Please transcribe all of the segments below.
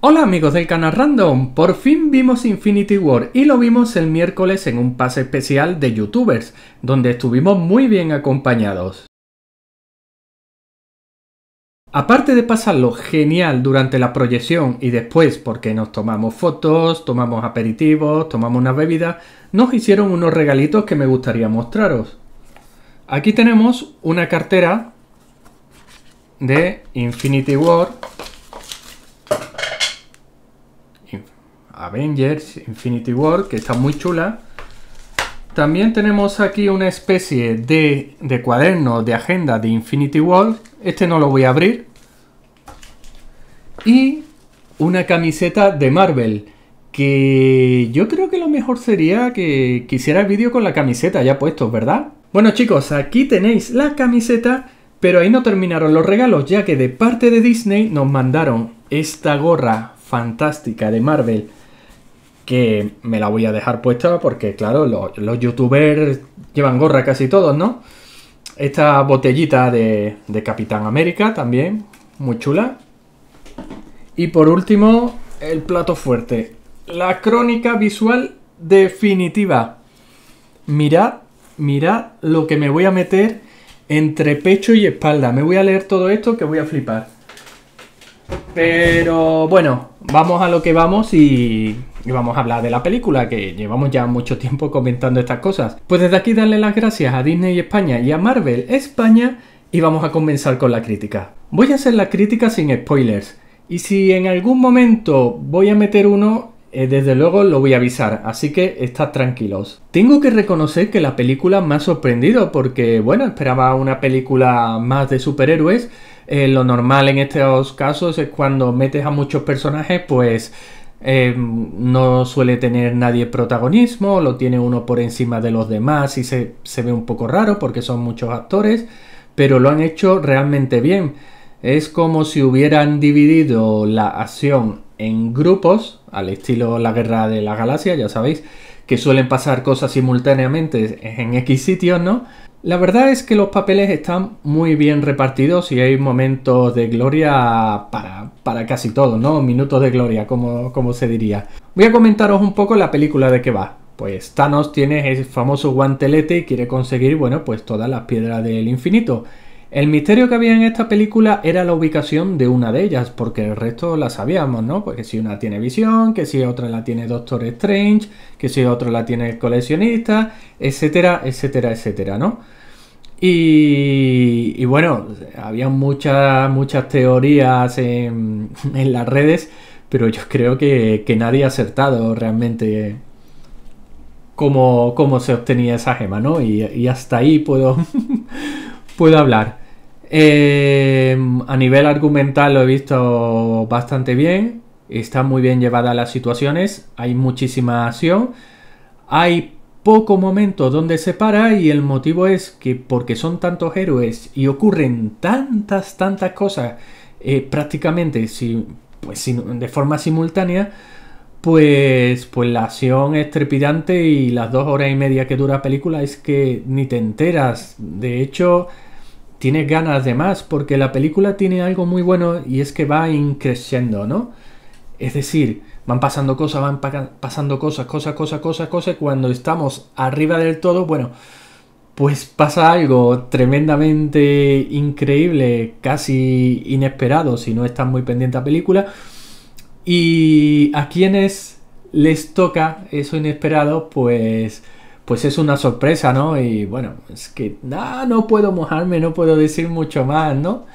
Hola amigos del canal Random, por fin vimos Infinity War y lo vimos el miércoles en un pase especial de youtubers, donde estuvimos muy bien acompañados. Aparte de pasarlo genial durante la proyección y después porque nos tomamos fotos, tomamos aperitivos, tomamos una bebida nos hicieron unos regalitos que me gustaría mostraros. Aquí tenemos una cartera de Infinity War Avengers Infinity War, que está muy chula. También tenemos aquí una especie de, de cuaderno de agenda de Infinity War. Este no lo voy a abrir. Y una camiseta de Marvel. Que yo creo que lo mejor sería que, quisiera el vídeo con la camiseta ya puesto, ¿verdad? Bueno chicos, aquí tenéis la camiseta, pero ahí no terminaron los regalos, ya que de parte de Disney nos mandaron esta gorra fantástica de Marvel que me la voy a dejar puesta porque, claro, los, youtubers llevan gorra casi todos, ¿no? Esta botellita de, de Capitán América también, muy chula. Y por último, el plato fuerte, la crónica visual definitiva. Mirad, mirad lo que me voy a meter entre pecho y espalda. Me voy a leer todo esto que voy a flipar. Pero bueno, vamos a lo que vamos y y vamos a hablar de la película, que llevamos ya mucho tiempo comentando estas cosas. Pues desde aquí darle las gracias a Disney España y a Marvel España y vamos a comenzar con la crítica. Voy a hacer la crítica sin spoilers y si en algún momento voy a meter uno, eh, desde luego lo voy a avisar, así que estad tranquilos. Tengo que reconocer que la película me ha sorprendido porque, bueno, esperaba una película más de superhéroes. Eh, lo normal en estos casos es cuando metes a muchos personajes, pues Em, no suele tener nadie protagonismo, lo tiene uno por encima de los demás y se, se, ve un poco raro porque son muchos actores, pero lo han hecho realmente bien. Es como si hubieran dividido la acción en grupos, al estilo La Guerra de la Galaxia, ya sabéis, que suelen pasar cosas simultáneamente en X sitios, ¿no? La verdad es que los papeles están muy bien repartidos y hay momentos de gloria para, casi todos, ¿no? Minutos de gloria, como, como se diría. Voy a comentaros un poco la película de qué va. Pues Thanos tiene ese famoso guantelete y quiere conseguir, bueno, pues todas las piedras del infinito. El misterio que había en esta película era la ubicación de una de ellas, porque el resto la sabíamos, ¿no? Porque si una tiene visión, que si otra la tiene Doctor Strange, que si otra la tiene el coleccionista, etcétera, etcétera, etcétera, ¿no? Y, bueno, había muchas, muchas teorías en, las redes, pero yo creo que, nadie ha acertado realmente cómo, cómo, se obtenía esa gema, ¿no? y, y hasta ahí puedo... puedo hablar. Em, a nivel argumental lo he visto bastante bien. Está muy bien llevada las situaciones. Hay muchísima acción. Hay poco momento donde se para y el motivo es que porque son tantos héroes y ocurren tantas, tantas cosas eh, prácticamente si, pues, de forma simultánea, pues, pues la acción es trepidante y las dos horas y media que dura la película es que ni te enteras. De hecho, tienes ganas de más, porque la película tiene algo muy bueno y es que va increciendo, ¿no? Es decir, van pasando cosas, van pasando cosas, cosas, cosas, cosas, cosas, cuando estamos arriba del todo, bueno, pues pasa algo tremendamente increíble, casi inesperado, si no estás muy pendiente a película. Y a quienes les toca eso inesperado, pues pues es una sorpresa, ¿no? Y bueno, es que no puedo mojarme, no puedo decir mucho más, ¿no?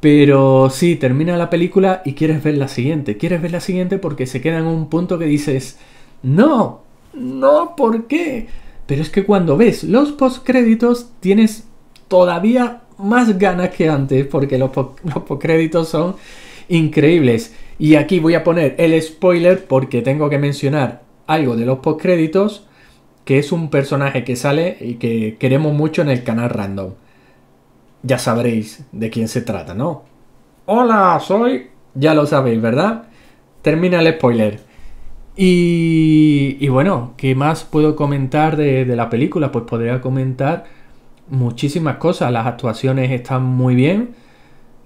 Pero sí, termina la película y quieres ver la siguiente. Quieres ver la siguiente porque se queda en un punto que dices, no, no, ¿por qué? Pero es que cuando ves los postcréditos tienes todavía más ganas que antes porque los, los postcréditos son increíbles. Y aquí voy a poner el spoiler porque tengo que mencionar algo de los postcréditos que es un personaje que sale y que queremos mucho en el canal random. Ya sabréis de quién se trata, ¿no? Hola, soy... Ya lo sabéis, ¿verdad? Termina el spoiler. Y, y bueno, ¿qué más puedo comentar de, la película? Pues podría comentar muchísimas cosas. Las actuaciones están muy bien.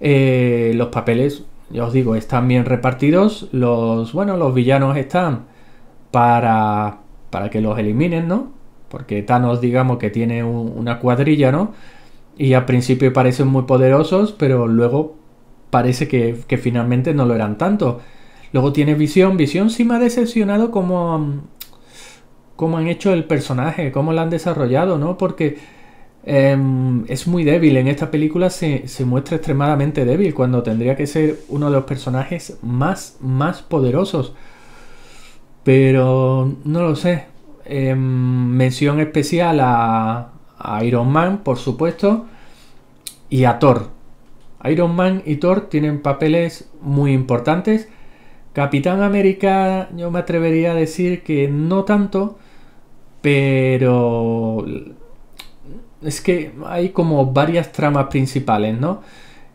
Eh, los papeles, ya os digo, están bien repartidos. Los, bueno, los villanos están para, para que los eliminen, ¿no? Porque Thanos, digamos que tiene una cuadrilla, ¿no? Y al principio parecen muy poderosos, pero luego parece que, finalmente no lo eran tanto. Luego tiene Visión. Visión sí me ha decepcionado como, mm, como han hecho el personaje, cómo lo han desarrollado, ¿no? Porque em, es muy débil. En esta película se, se muestra extremadamente débil cuando tendría que ser uno de los personajes más, más poderosos. Pero no lo sé. Em, mención especial a, Iron Man, por supuesto, y a Thor. Iron Man y Thor tienen papeles muy importantes. Capitán América, yo me atrevería a decir que no tanto, pero es que hay como varias tramas principales, ¿no?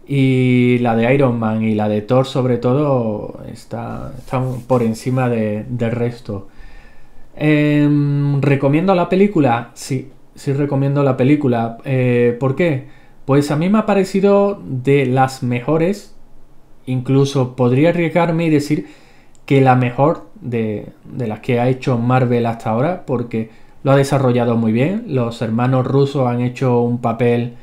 Y la de Iron Man y la de Thor sobre todo están por encima del resto. Em, ¿Recomiendo la película? Sí, sí recomiendo la película. Eh, ¿Por qué? Pues a mí me ha parecido de las mejores. Incluso podría arriesgarme y decir que la mejor de, de las que ha hecho Marvel hasta ahora. Porque lo ha desarrollado muy bien. Los hermanos rusos han hecho un papel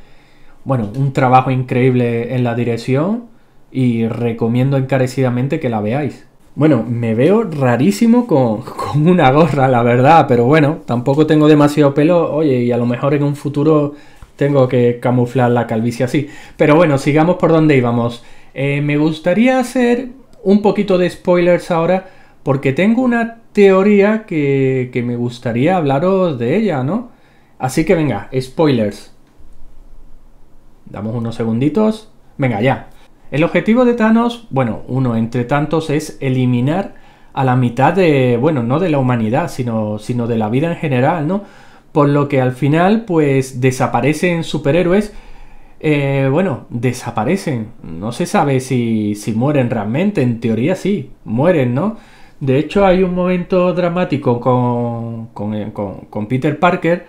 bueno, un trabajo increíble en la dirección y recomiendo encarecidamente que la veáis. Bueno, me veo rarísimo con, una gorra, la verdad, pero bueno, tampoco tengo demasiado pelo, oye, y a lo mejor en un futuro tengo que camuflar la calvicie así. Pero bueno, sigamos por donde íbamos. Eh, me gustaría hacer un poquito de spoilers ahora, porque tengo una teoría que, que me gustaría hablaros de ella, ¿no? Así que venga, spoilers. Damos unos segunditos. Venga, ya. El objetivo de Thanos, bueno, uno entre tantos es eliminar a la mitad de, bueno, no de la humanidad, sino, sino de la vida en general, ¿no? Por lo que al final, pues, desaparecen superhéroes eh, bueno, desaparecen. No se sabe si, mueren realmente. En teoría sí, mueren, ¿no? De hecho, hay un momento dramático con Peter Parker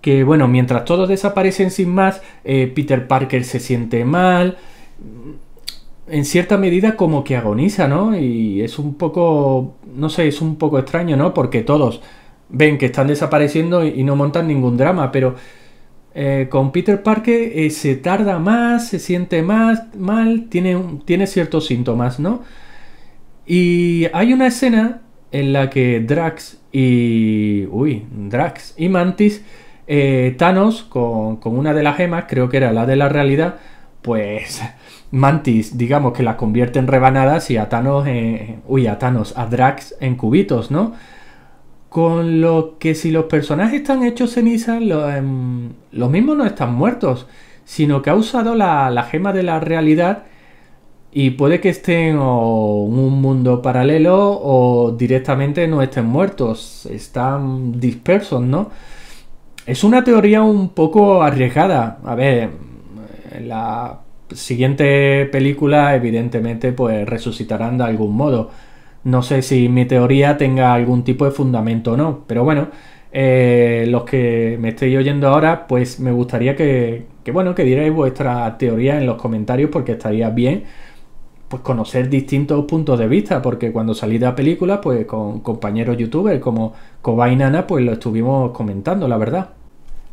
que bueno, mientras todos desaparecen sin más, eh, Peter Parker se siente mal, en cierta medida como que agoniza, ¿no? Y es un poco, no sé, es un poco extraño, ¿no? Porque todos ven que están desapareciendo y, no montan ningún drama, pero eh, con Peter Parker eh, se tarda más, se siente más mal, tiene, tiene ciertos síntomas, ¿no? Y hay una escena en la que Drax y... Uy, Drax y Mantis eh, Thanos con, una de las gemas, creo que era la de la realidad, pues Mantis, digamos que la convierte en rebanadas y a Thanos, eh, uy, a Thanos, a Drax en cubitos, ¿no? Con lo que si los personajes están hechos cenizas, em, los mismos no están muertos, sino que ha usado la, la, gema de la realidad y puede que estén o en un mundo paralelo o directamente no estén muertos, están dispersos, ¿no? Es una teoría un poco arriesgada. A ver, en la siguiente película evidentemente pues resucitarán de algún modo. No sé si mi teoría tenga algún tipo de fundamento o no, pero bueno, eh, los que me estéis oyendo ahora pues me gustaría que, bueno, que dierais vuestra teoría en los comentarios porque estaría bien pues conocer distintos puntos de vista, porque cuando salí de la película, pues con compañeros youtubers como Cobainana, pues lo estuvimos comentando, la verdad.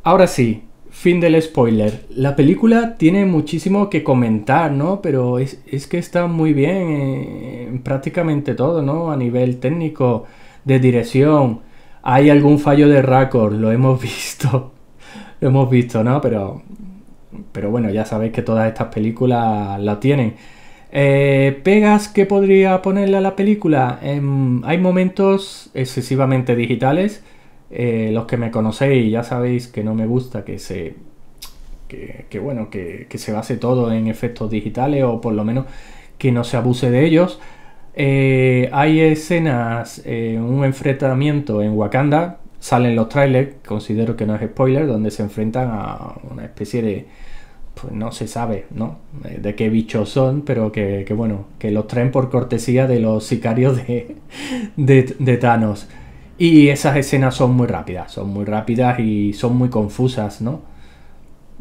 Ahora sí, fin del spoiler. La película tiene muchísimo que comentar, ¿no? Pero es, que está muy bien eh, en, prácticamente todo, ¿no? A nivel técnico, de dirección. Hay algún fallo de récord, lo hemos visto. lo hemos visto, ¿no? Pero, pero bueno, ya sabéis que todas estas películas la tienen. Eh, ¿Pegas que podría ponerle a la película? Em, hay momentos excesivamente digitales eh, los que me conocéis ya sabéis que no me gusta que se. bueno, que, se base todo en efectos digitales o por lo menos que no se abuse de ellos. Eh, hay escenas, eh, un enfrentamiento en Wakanda, salen los trailers, considero que no es spoiler, donde se enfrentan a una especie de. Pues no se sabe, De qué bichos son, pero que, bueno, que los traen por cortesía de los sicarios de Thanos. Y esas escenas son muy rápidas, son muy rápidas y son muy confusas, ¿no?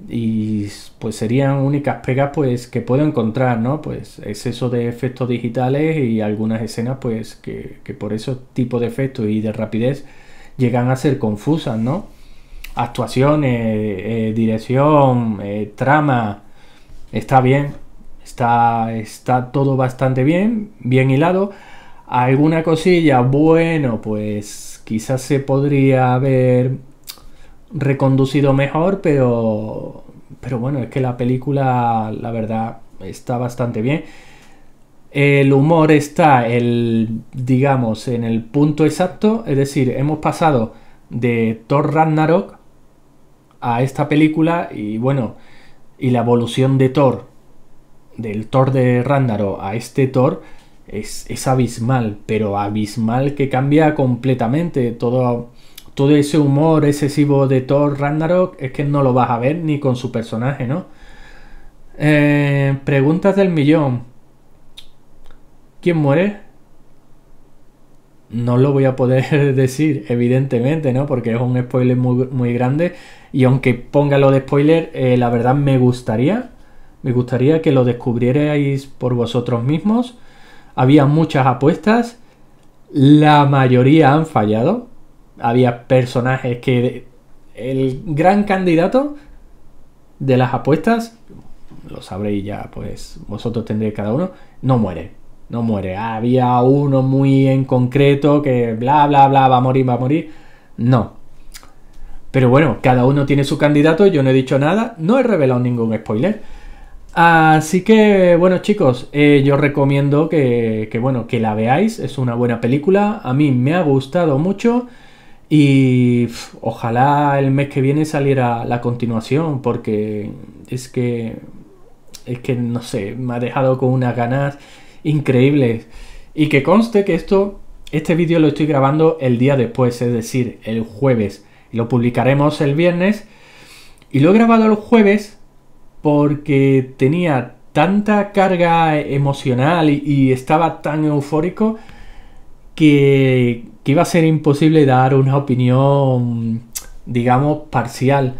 Y pues serían únicas pegas pues que puedo encontrar, ¿no? Pues exceso de efectos digitales y algunas escenas pues que, por esos tipo de efectos y de rapidez llegan a ser confusas, ¿no? Actuaciones, eh, dirección, eh, trama, está bien, está, está todo bastante bien, bien hilado, alguna cosilla, bueno, pues quizás se podría haber reconducido mejor, pero, pero bueno, es que la película, la verdad, está bastante bien. El humor está, el, digamos, en el punto exacto, es decir, hemos pasado de Thor Ragnarok a esta película y bueno, y la evolución de Thor, del Thor de Ragnarok a este Thor, es, abismal, pero abismal que cambia completamente todo, todo ese humor excesivo de Thor Ragnarok es que no lo vas a ver ni con su personaje, ¿no? Eh, preguntas del millón. ¿Quién muere? No lo voy a poder decir, evidentemente, ¿no? Porque es un spoiler muy, grande. Y aunque ponga lo de spoiler, eh, la verdad me gustaría. Me gustaría que lo descubrierais por vosotros mismos. Había muchas apuestas, la mayoría han fallado. Había personajes que el gran candidato de las apuestas, lo sabréis ya, pues vosotros tendréis cada uno, no muere. No muere. Había uno muy en concreto que bla, bla, bla, va a morir, va a morir. No. Pero bueno, cada uno tiene su candidato, yo no he dicho nada, no he revelado ningún spoiler. Así que bueno chicos, eh, yo recomiendo que, que, bueno, que la veáis, es una buena película, a mí me ha gustado mucho y ojalá el mes que viene saliera la continuación porque es que es que no sé, me ha dejado con unas ganas increíbles y que conste que esto este vídeo lo estoy grabando el día después, es decir, el jueves. Lo publicaremos el viernes y lo he grabado el jueves porque tenía tanta carga emocional y, estaba tan eufórico que, iba a ser imposible dar una opinión, digamos, parcial.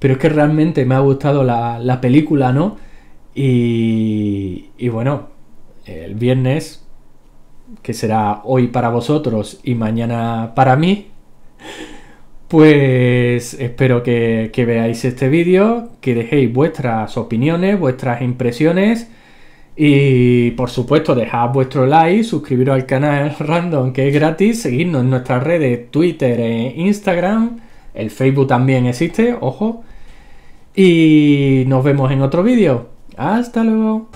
Pero es que realmente me ha gustado la, la película, ¿no? Y, y bueno, el viernes, que será hoy para vosotros y mañana para mí, pues espero que, veáis este vídeo, que dejéis vuestras opiniones, vuestras impresiones y por supuesto dejad vuestro like, suscribiros al canal Random que es gratis, seguidnos en nuestras redes Twitter e Instagram, el Facebook también existe, ojo, y nos vemos en otro vídeo. Hasta luego.